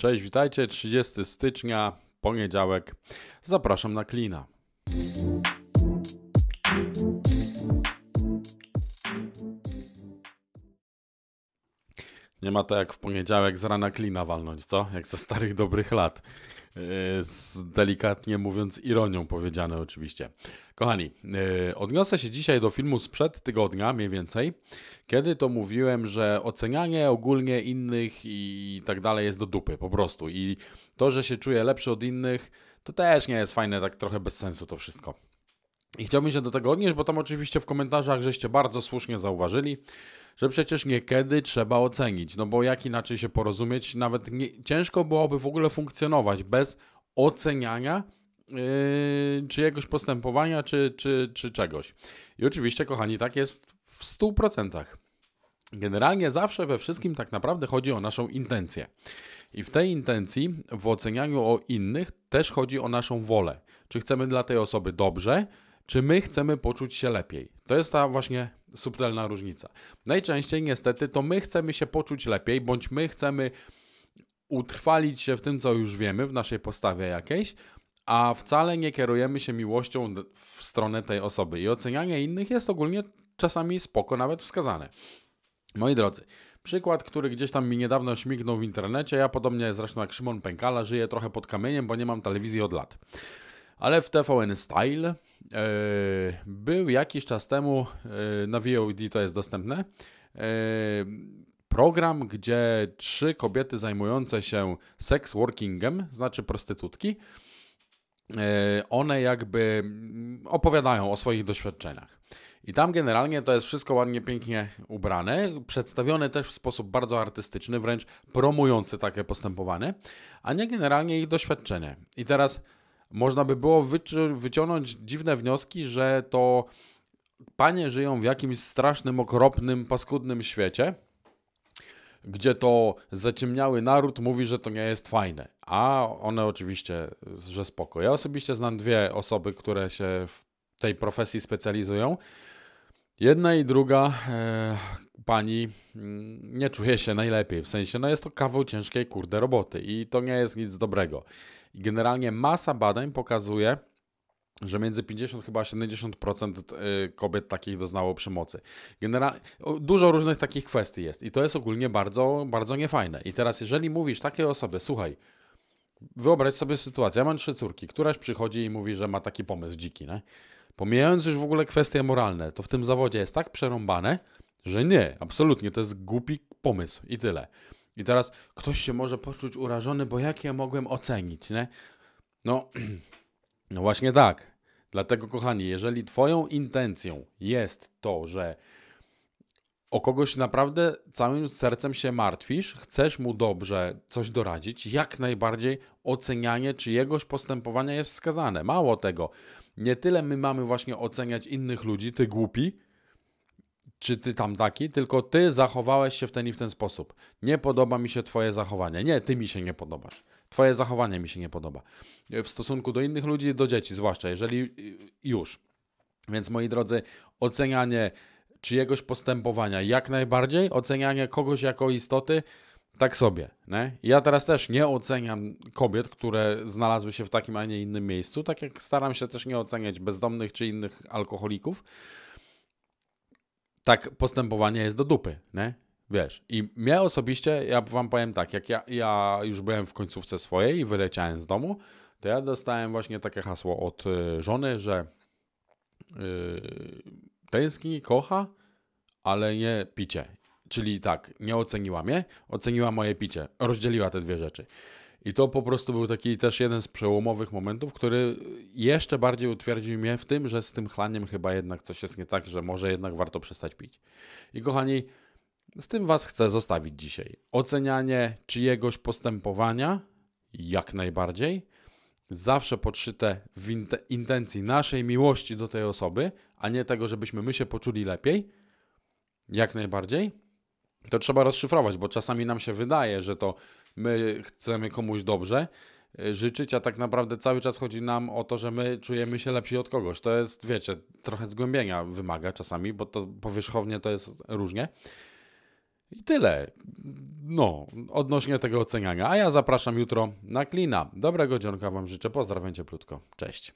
Cześć, witajcie. 30 stycznia, poniedziałek. Zapraszam na Klina. Nie ma to jak w poniedziałek z rana klina walnąć, co? Jak ze starych dobrych lat. E, z delikatnie mówiąc ironią powiedziane oczywiście. Kochani, e, odniosę się dzisiaj do filmu sprzed tygodnia mniej więcej, kiedy to mówiłem, że ocenianie ogólnie innych i tak dalej jest do dupy po prostu. I to, że się czuję lepszy od innych, to też nie jest fajne, tak trochę bez sensu to wszystko. I chciałbym się do tego odnieść, bo tam oczywiście w komentarzach żeście bardzo słusznie zauważyli, że przecież niekiedy trzeba ocenić, no bo jak inaczej się porozumieć, nawet nie, ciężko byłoby w ogóle funkcjonować bez oceniania yy, czyjegoś postępowania, czy, czy, czy czegoś. I oczywiście, kochani, tak jest w 100%. Generalnie zawsze we wszystkim tak naprawdę chodzi o naszą intencję. I w tej intencji, w ocenianiu o innych, też chodzi o naszą wolę. Czy chcemy dla tej osoby dobrze, czy my chcemy poczuć się lepiej. To jest ta właśnie subtelna różnica. Najczęściej niestety to my chcemy się poczuć lepiej, bądź my chcemy utrwalić się w tym, co już wiemy, w naszej postawie jakiejś, a wcale nie kierujemy się miłością w stronę tej osoby. I ocenianie innych jest ogólnie czasami spoko, nawet wskazane. Moi drodzy, Przykład, który gdzieś tam mi niedawno śmignął w internecie. Ja podobnie zresztą jak Szymon Pękala żyję trochę pod kamieniem, bo nie mam telewizji od lat. Ale w TVN Style E, był jakiś czas temu, e, na VOD to jest dostępne, e, program, gdzie trzy kobiety zajmujące się sex workingiem, znaczy prostytutki, one jakby mm, opowiadają o swoich doświadczeniach. I tam generalnie to jest wszystko ładnie, pięknie ubrane, przedstawione też w sposób bardzo artystyczny, wręcz promujący takie postępowanie, a nie generalnie ich doświadczenie. I teraz można by było wyciągnąć dziwne wnioski, że to panie żyją w jakimś strasznym, okropnym, paskudnym świecie, gdzie to zaciemniały naród mówi, że to nie jest fajne. A one oczywiście, że spoko. Ja osobiście znam dwie osoby, które się w tej profesji specjalizują. Jedna i druga e, pani mm, nie czuje się najlepiej. W sensie, no jest to kawał ciężkiej, kurde, roboty i to nie jest nic dobrego. I generalnie masa badań pokazuje, że między 50 chyba 70% y, kobiet takich doznało przemocy. Generalnie dużo różnych takich kwestii jest i to jest ogólnie bardzo, bardzo niefajne. I teraz jeżeli mówisz takiej osobie, słuchaj, wyobraź sobie sytuację, ja mam trzy córki, któraś przychodzi i mówi, że ma taki pomysł dziki, nie? Pomijając już w ogóle kwestie moralne, to w tym zawodzie jest tak przerąbane, że nie, absolutnie, to jest głupi pomysł i tyle. I teraz ktoś się może poczuć urażony, bo jak ja mogłem ocenić, nie? No, no właśnie tak. Dlatego, kochani, jeżeli Twoją intencją jest to, że o kogoś naprawdę całym sercem się martwisz, chcesz mu dobrze coś doradzić, jak najbardziej ocenianie czyjegoś postępowania jest wskazane. Mało tego, nie tyle my mamy właśnie oceniać innych ludzi, ty głupi, czy ty tam taki, tylko ty zachowałeś się w ten i w ten sposób. Nie podoba mi się twoje zachowanie. Nie, ty mi się nie podobasz. Twoje zachowanie mi się nie podoba. W stosunku do innych ludzi, do dzieci zwłaszcza, jeżeli y, już. Więc moi drodzy, ocenianie czyjegoś postępowania jak najbardziej, ocenianie kogoś jako istoty, tak sobie. Nie? Ja teraz też nie oceniam kobiet, które znalazły się w takim, a nie innym miejscu, tak jak staram się też nie oceniać bezdomnych czy innych alkoholików tak postępowanie jest do dupy, nie? Wiesz, i mnie osobiście, ja wam powiem tak, jak ja, ja już byłem w końcówce swojej i wyleciałem z domu, to ja dostałem właśnie takie hasło od y, żony, że yy, tęskni, kocha, ale nie picie. Czyli tak, nie oceniła mnie, oceniła moje picie, rozdzieliła te dwie rzeczy. I to po prostu był taki też jeden z przełomowych momentów, który jeszcze bardziej utwierdził mnie w tym, że z tym chlaniem chyba jednak coś jest nie tak, że może jednak warto przestać pić. I kochani, z tym Was chcę zostawić dzisiaj. Ocenianie czyjegoś postępowania, jak najbardziej, zawsze podszyte w intencji naszej miłości do tej osoby, a nie tego, żebyśmy my się poczuli lepiej, jak najbardziej. To trzeba rozszyfrować, bo czasami nam się wydaje, że to my chcemy komuś dobrze y, życzyć, a tak naprawdę cały czas chodzi nam o to, że my czujemy się lepsi od kogoś. To jest, wiecie, trochę zgłębienia wymaga czasami, bo to powierzchownie to jest różnie. I tyle. No, odnośnie tego oceniania. A ja zapraszam jutro na klina. Dobrego dzionka Wam życzę. Pozdrawiam Cię plutko. Cześć.